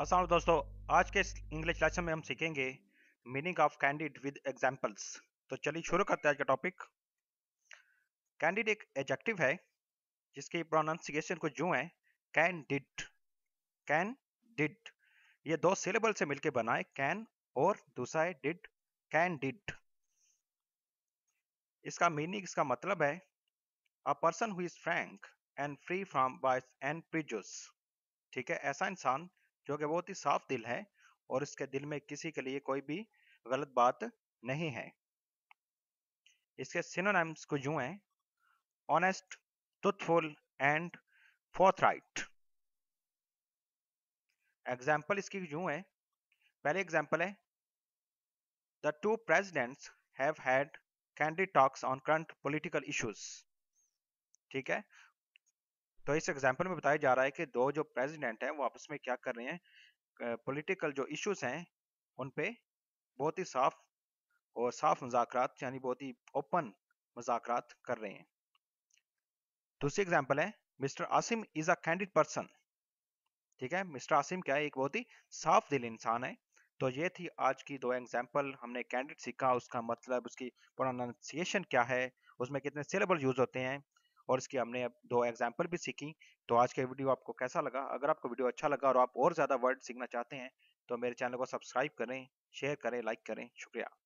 असल दोस्तों आज के इंग्लिश लेसन में हम सीखेंगे meaning of candid with examples तो चलिए शुरू करते हैं आज का टॉपिक कैंडिड एक एडजेक्टिव है जिसकी प्रोनाउंसिएशन को जो है कैन डिड कैन डिड ये दो सिलेबल से मिलकर बनाए कैन और दूसरा है डिड कैन डिड इसका मीनिंग इसका मतलब है a person who is frank and free from bias and prejudice ठीक है ऐसा इंसान जो कि बहुत ही साफ दिल है और इसके दिल में किसी के लिए कोई भी गलत बात नहीं है इसके सिनोनिम्स को यूं है honest truthful and forthright example इसकी जू है पहले एग्जाम्पल है the two presidents have had candid talks on current political issues ठीक है तो इस एग्जाम्पल में बताया जा रहा है कि दो जो प्रेसिडेंट हैं वो आपस में क्या कर रहे हैं पॉलिटिकल जो इश्यूज हैं उन पे बहुत ही साफ और साफ मजाकरात यानी बहुत ही ओपन मजाकरात कर रहे हैं दूसरी एग्जाम्पल है mister Asim is a candid person ठीक है मिस्टर आसिम क्या है एक बहुत ही साफ दिल इंसान है तो ये थी आज की दो एग्जाम्पल हमने कैंडिडेट सीखा उसका मतलब उसकी प्रोनाउंसिएशन क्या है उसमें कितने सिलेबल यूज होते हैं और इसकी हमने दो एग्जाम्पल भी सीखी तो आज का वीडियो आपको कैसा लगा अगर आपको वीडियो अच्छा लगा और आप और ज़्यादा वर्ड सीखना चाहते हैं तो मेरे चैनल को सब्सक्राइब करें शेयर करें लाइक करें शुक्रिया